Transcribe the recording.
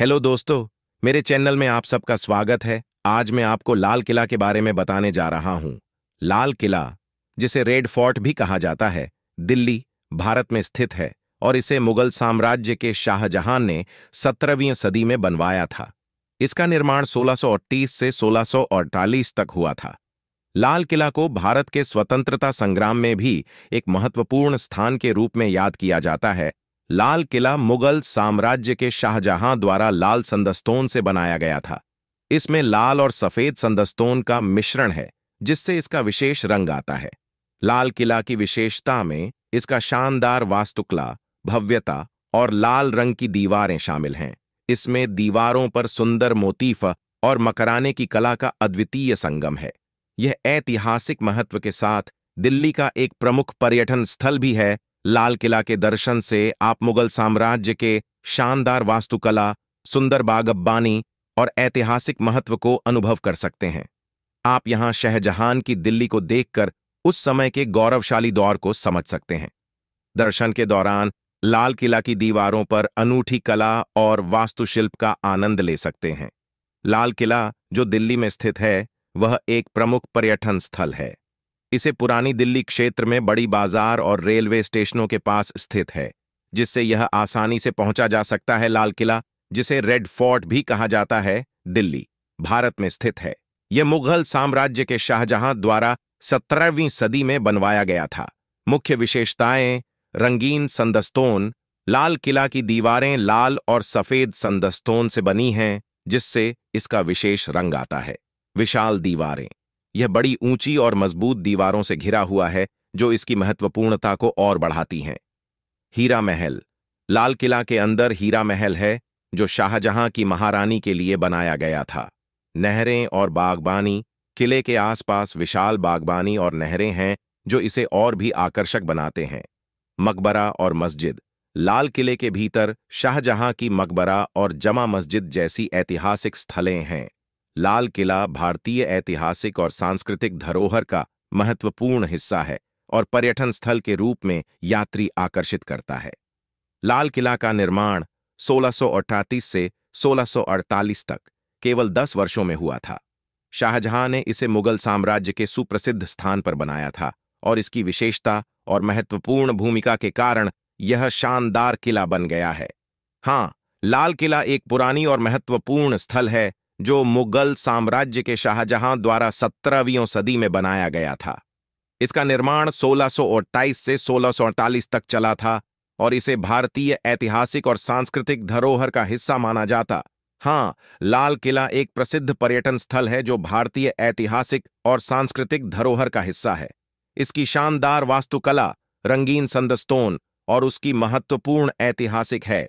hello दोस्तों मेरे channel में आप सबका स्वागत है आज मैं आपको लाल किला के बारे में बताने जा रहा हूं लाल किला जिसे रेड फोर्ट भी कहा जाता है दिल्ली भारत में स्थित है और इसे मुगल साम्राज्य के शाहजहां ने सत्रहवीं सदी में बनवाया था इसका निर्माण 1638 से 1648 तक हुआ था लाल किला को भारत के स्वतंत्रता संग्राम में भी एक महत्वपूर्ण स्थान के रूप में याद किया जाता है लाल किला मुगल साम्राज्य के शाहजहां द्वारा लाल संदस्तोन से बनाया गया था इसमें लाल और सफेद संदस्तोन का मिश्रण है जिससे इसका विशेष रंग आता है लाल किला की विशेषता में इसका शानदार वास्तुकला भव्यता और लाल रंग की दीवारें शामिल हैं इसमें दीवारों पर सुंदर मोतीफा और मकराने की कला का अद्वितीय संगम है यह ऐतिहासिक महत्व के साथ दिल्ली का एक प्रमुख पर्यटन स्थल भी है लाल किला के दर्शन से आप मुगल साम्राज्य के शानदार वास्तुकला सुंदर बागब्बानी और ऐतिहासिक महत्व को अनुभव कर सकते हैं आप यहाँ शहजहान की दिल्ली को देखकर उस समय के गौरवशाली दौर को समझ सकते हैं दर्शन के दौरान लाल किला की दीवारों पर अनूठी कला और वास्तुशिल्प का आनंद ले सकते हैं लाल किला जो दिल्ली में स्थित है वह एक प्रमुख पर्यटन स्थल है इसे पुरानी दिल्ली क्षेत्र में बड़ी बाजार और रेलवे स्टेशनों के पास स्थित है जिससे यह आसानी से पहुंचा जा सकता है लाल किला जिसे रेड फोर्ट भी कहा जाता है दिल्ली भारत में स्थित है यह मुगल साम्राज्य के शाहजहां द्वारा सत्रहवीं सदी में बनवाया गया था मुख्य विशेषताएं रंगीन संदस्तोन लाल किला की दीवारें लाल और सफेद संदस्तोन से बनी हैं जिससे इसका विशेष रंग आता है विशाल दीवारें यह बड़ी ऊंची और मजबूत दीवारों से घिरा हुआ है जो इसकी महत्वपूर्णता को और बढ़ाती हैं हीरा महल लाल किला के अंदर हीरा महल है जो शाहजहां की महारानी के लिए बनाया गया था नहरें और बागबानी किले के आसपास विशाल बागबानी और नहरें हैं जो इसे और भी आकर्षक बनाते हैं मकबरा और मस्जिद लाल किले के भीतर शाहजहां की मकबरा और जमा मस्जिद जैसी ऐतिहासिक स्थलें हैं लाल किला भारतीय ऐतिहासिक और सांस्कृतिक धरोहर का महत्वपूर्ण हिस्सा है और पर्यटन स्थल के रूप में यात्री आकर्षित करता है लाल किला का निर्माण सोलह से 1648 तक केवल 10 वर्षों में हुआ था शाहजहां ने इसे मुगल साम्राज्य के सुप्रसिद्ध स्थान पर बनाया था और इसकी विशेषता और महत्वपूर्ण भूमिका के कारण यह शानदार किला बन गया है हाँ लाल किला एक पुरानी और महत्वपूर्ण स्थल है जो मुगल साम्राज्य के शाहजहां द्वारा सत्रहवीं सदी में बनाया गया था इसका निर्माण 1628 से 1648 तक चला था और इसे भारतीय ऐतिहासिक और सांस्कृतिक धरोहर का हिस्सा माना जाता हाँ लाल किला एक प्रसिद्ध पर्यटन स्थल है जो भारतीय ऐतिहासिक और सांस्कृतिक धरोहर का हिस्सा है इसकी शानदार वास्तुकला रंगीन संदस्तोन और उसकी महत्वपूर्ण ऐतिहासिक है